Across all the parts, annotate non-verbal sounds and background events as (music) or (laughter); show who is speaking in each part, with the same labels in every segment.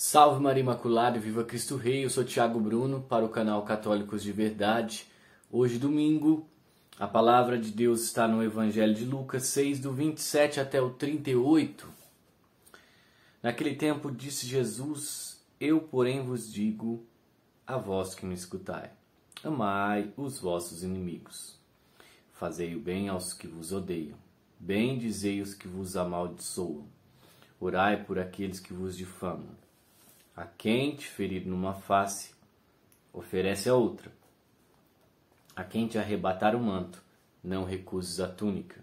Speaker 1: Salve Maria Imaculada, viva Cristo Rei, eu sou Tiago Bruno para o canal Católicos de Verdade. Hoje, domingo, a palavra de Deus está no Evangelho de Lucas 6, do 27 até o 38. Naquele tempo disse Jesus: Eu, porém, vos digo a vós que me escutai: Amai os vossos inimigos, fazei o bem aos que vos odeiam, bem dizei os que vos amaldiçoam, orai por aqueles que vos difamam. A quente, ferido numa face, oferece a outra. A quem te é arrebatar o manto, não recuses a túnica.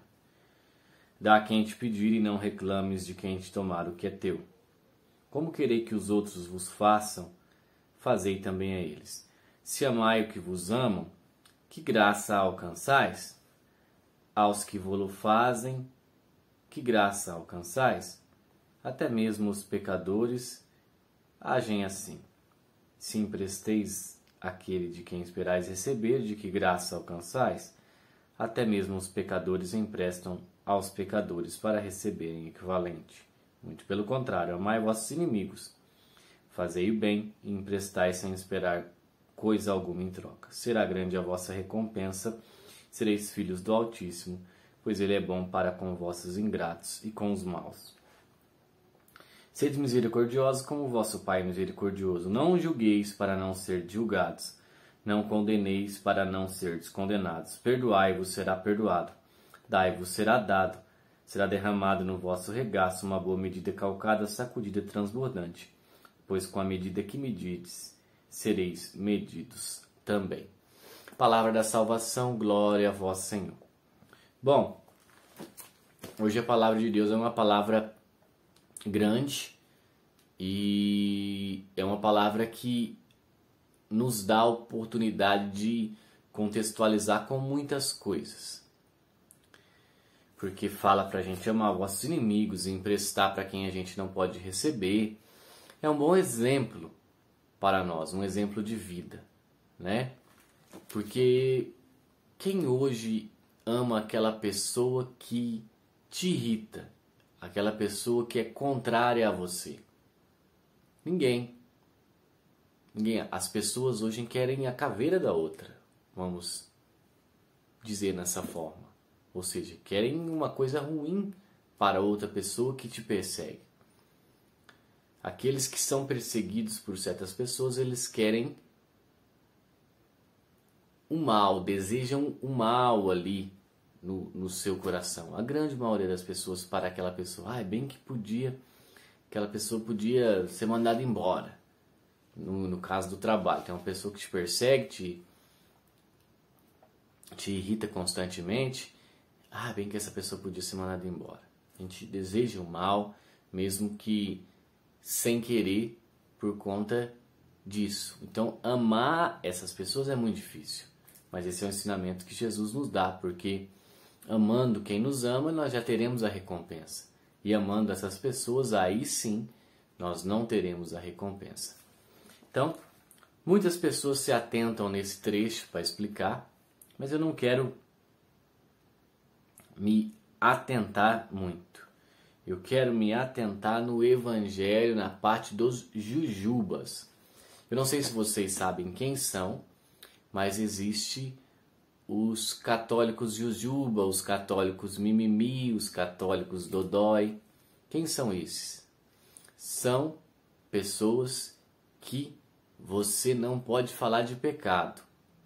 Speaker 1: Dá a quem te pedir e não reclames de quem te tomar o que é teu. Como querei que os outros vos façam, fazei também a eles. Se amai o que vos amam, que graça alcançais? Aos que vo lo fazem, que graça alcançais? Até mesmo os pecadores agem assim. Se empresteis aquele de quem esperais receber, de que graça alcançais, até mesmo os pecadores emprestam aos pecadores para receberem equivalente. Muito pelo contrário, amai vossos inimigos, fazei o bem e emprestai sem esperar coisa alguma em troca. Será grande a vossa recompensa, sereis filhos do Altíssimo, pois ele é bom para com vossos ingratos e com os maus. Sede misericordiosos como vosso Pai misericordioso. Não julgueis para não ser julgados. Não condeneis para não ser condenados. Perdoai-vos será perdoado. Dai-vos será dado. Será derramado no vosso regaço uma boa medida calcada, sacudida e transbordante. Pois com a medida que medides, sereis medidos também. Palavra da salvação, glória a vós, Senhor. Bom, hoje a palavra de Deus é uma palavra grande e é uma palavra que nos dá a oportunidade de contextualizar com muitas coisas. Porque fala para a gente amar os nossos inimigos, emprestar para quem a gente não pode receber. É um bom exemplo para nós, um exemplo de vida, né? Porque quem hoje ama aquela pessoa que te irrita, aquela pessoa que é contrária a você. Ninguém. Ninguém. As pessoas hoje querem a caveira da outra, vamos dizer nessa forma. Ou seja, querem uma coisa ruim para outra pessoa que te persegue. Aqueles que são perseguidos por certas pessoas, eles querem o mal, desejam o mal ali no, no seu coração. A grande maioria das pessoas para aquela pessoa, ah, é bem que podia, aquela pessoa podia ser mandada embora. No, no caso do trabalho, tem uma pessoa que te persegue, te, te irrita constantemente. Ah, bem que essa pessoa podia ser mandada embora. A gente deseja o mal, mesmo que sem querer, por conta disso. Então, amar essas pessoas é muito difícil. Mas esse é o ensinamento que Jesus nos dá, porque Amando quem nos ama, nós já teremos a recompensa. E amando essas pessoas, aí sim nós não teremos a recompensa. Então, muitas pessoas se atentam nesse trecho para explicar, mas eu não quero me atentar muito. Eu quero me atentar no Evangelho, na parte dos jujubas. Eu não sei se vocês sabem quem são, mas existe os católicos Jujuba, os católicos Mimimi, os católicos Dodói. Quem são esses? São pessoas que você não pode falar de pecado.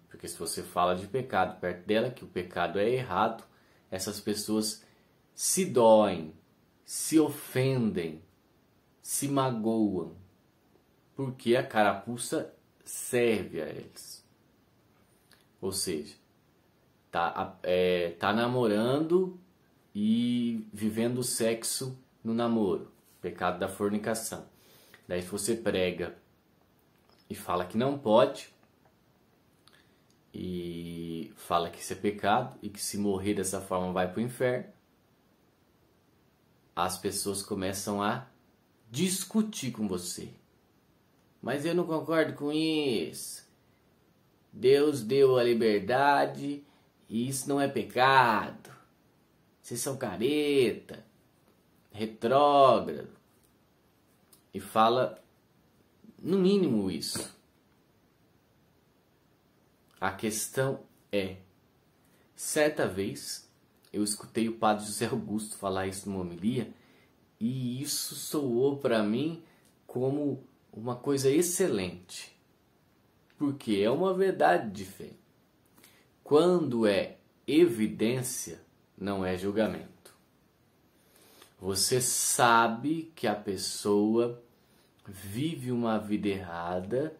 Speaker 1: Porque se você fala de pecado perto dela, que o pecado é errado, essas pessoas se doem, se ofendem, se magoam. Porque a carapuça serve a eles. Ou seja, tá, é, tá namorando e vivendo sexo no namoro, pecado da fornicação. Daí se você prega e fala que não pode, e fala que isso é pecado e que se morrer dessa forma vai para o inferno, as pessoas começam a discutir com você. Mas eu não concordo com isso. Deus deu a liberdade, e isso não é pecado. Vocês são careta, retrógrado. E fala, no mínimo, isso. A questão é: certa vez eu escutei o padre José Augusto falar isso numa homilia e isso soou para mim como uma coisa excelente, porque é uma verdade de fé. Quando é evidência, não é julgamento. Você sabe que a pessoa vive uma vida errada.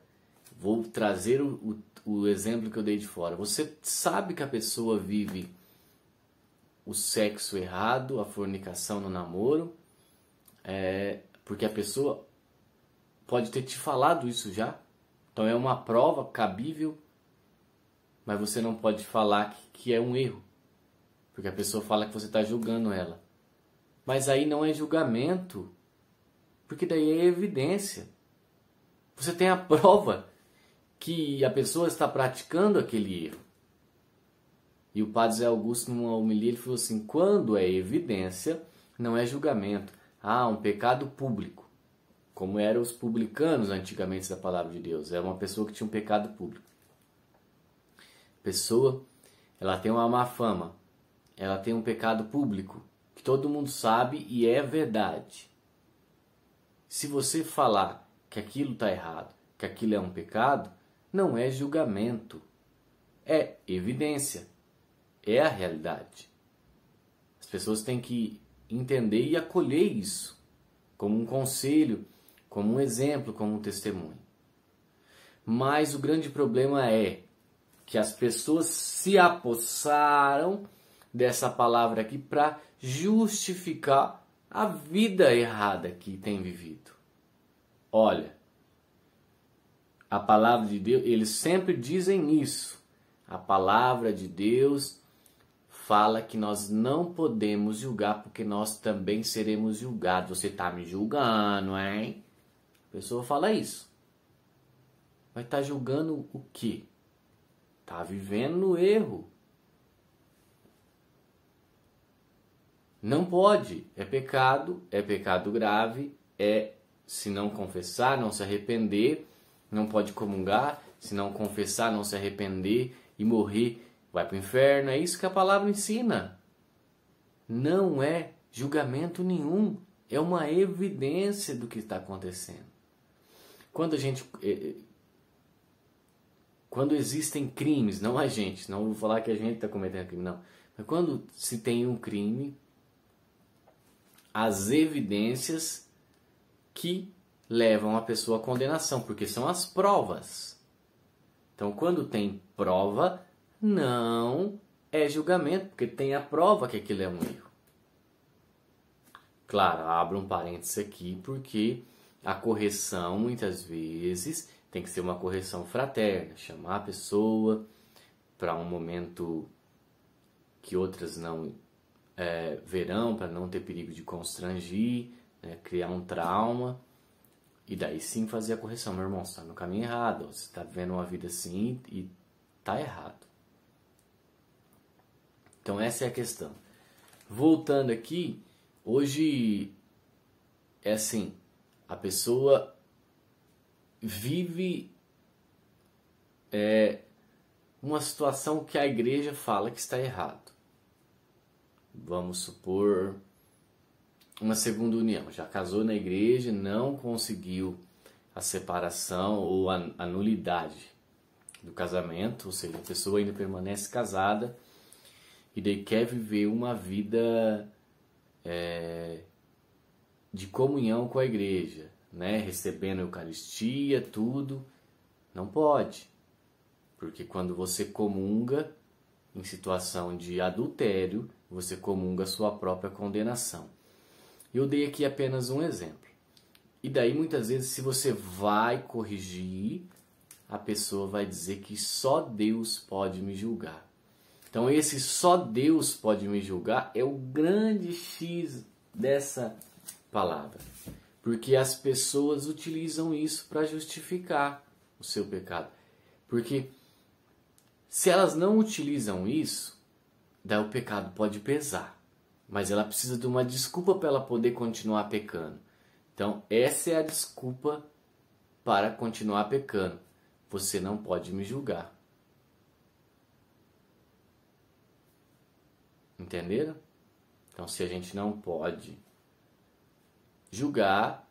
Speaker 1: Vou trazer o, o, o exemplo que eu dei de fora. Você sabe que a pessoa vive o sexo errado, a fornicação no namoro, é, porque a pessoa pode ter te falado isso já. Então é uma prova cabível mas você não pode falar que, que é um erro, porque a pessoa fala que você está julgando ela. Mas aí não é julgamento, porque daí é evidência. Você tem a (laughs) prova que a pessoa está praticando aquele erro. E o padre Zé Augusto, numa homilia, ele falou assim: quando é evidência, não é julgamento. Ah, um pecado público. Como eram os publicanos antigamente da palavra de Deus. Era uma pessoa que tinha um pecado público pessoa, ela tem uma má fama, ela tem um pecado público, que todo mundo sabe e é verdade. Se você falar que aquilo está errado, que aquilo é um pecado, não é julgamento, é evidência, é a realidade. As pessoas têm que entender e acolher isso como um conselho, como um exemplo, como um testemunho. Mas o grande problema é que as pessoas se apossaram dessa palavra aqui para justificar a vida errada que tem vivido. Olha, a palavra de Deus, eles sempre dizem isso. A palavra de Deus fala que nós não podemos julgar porque nós também seremos julgados. Você está me julgando, hein? A pessoa fala isso. Vai estar tá julgando o quê? Está vivendo no erro. Não pode. É pecado, é pecado grave, é se não confessar, não se arrepender, não pode comungar, se não confessar, não se arrepender e morrer, vai para o inferno. É isso que a palavra ensina. Não é julgamento nenhum, é uma evidência do que está acontecendo. Quando a gente eh, eh, quando existem crimes, não a gente, não vou falar que a gente está cometendo crime, não. Mas quando se tem um crime, as evidências que levam a pessoa à condenação, porque são as provas. Então, quando tem prova, não é julgamento, porque tem a prova que aquilo é um erro. Claro, abro um parênteses aqui, porque a correção muitas vezes tem que ser uma correção fraterna, chamar a pessoa para um momento que outras não é, verão, para não ter perigo de constrangir, né? criar um trauma. E daí sim fazer a correção. Meu irmão, você está no caminho errado, você está vivendo uma vida assim e tá errado. Então essa é a questão. Voltando aqui, hoje é assim, a pessoa vive é, uma situação que a igreja fala que está errado. Vamos supor uma segunda união, já casou na igreja, não conseguiu a separação ou a, a nulidade do casamento, ou seja, a pessoa ainda permanece casada e daí quer viver uma vida é, de comunhão com a igreja, né, recebendo a Eucaristia, tudo. Não pode. Porque quando você comunga em situação de adultério, você comunga sua própria condenação. Eu dei aqui apenas um exemplo. E daí muitas vezes se você vai corrigir, a pessoa vai dizer que só Deus pode me julgar. Então esse só Deus pode me julgar é o grande X dessa palavra. Porque as pessoas utilizam isso para justificar o seu pecado. Porque se elas não utilizam isso, daí o pecado pode pesar. Mas ela precisa de uma desculpa para ela poder continuar pecando. Então, essa é a desculpa para continuar pecando. Você não pode me julgar. Entenderam? Então, se a gente não pode julgar,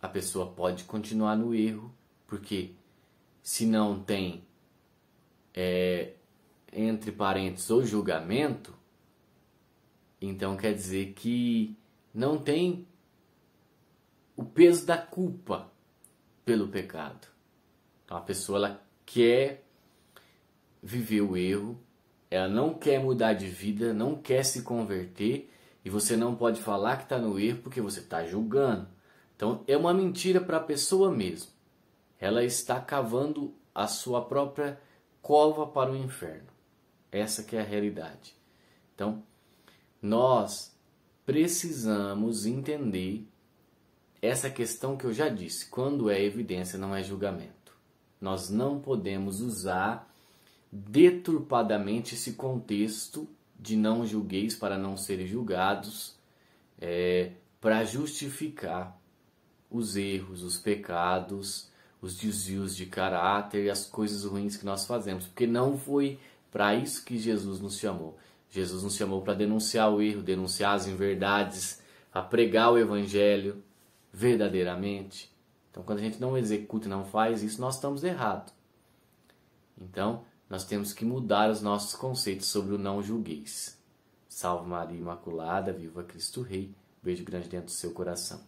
Speaker 1: a pessoa pode continuar no erro, porque se não tem é, entre parênteses ou julgamento, então quer dizer que não tem o peso da culpa pelo pecado. Então a pessoa ela quer viver o erro, ela não quer mudar de vida, não quer se converter, e você não pode falar que está no erro porque você está julgando. Então é uma mentira para a pessoa mesmo. Ela está cavando a sua própria cova para o inferno. Essa que é a realidade. Então, nós precisamos entender essa questão que eu já disse, quando é evidência, não é julgamento. Nós não podemos usar deturpadamente esse contexto de não julgueis para não serem julgados, é, para justificar os erros, os pecados, os desvios de caráter e as coisas ruins que nós fazemos, porque não foi para isso que Jesus nos chamou. Jesus nos chamou para denunciar o erro, denunciar as inverdades, a pregar o evangelho verdadeiramente. Então, quando a gente não executa e não faz isso, nós estamos errados. Então, nós temos que mudar os nossos conceitos sobre o não julgueis. Salve Maria Imaculada, viva Cristo Rei. Beijo grande dentro do seu coração.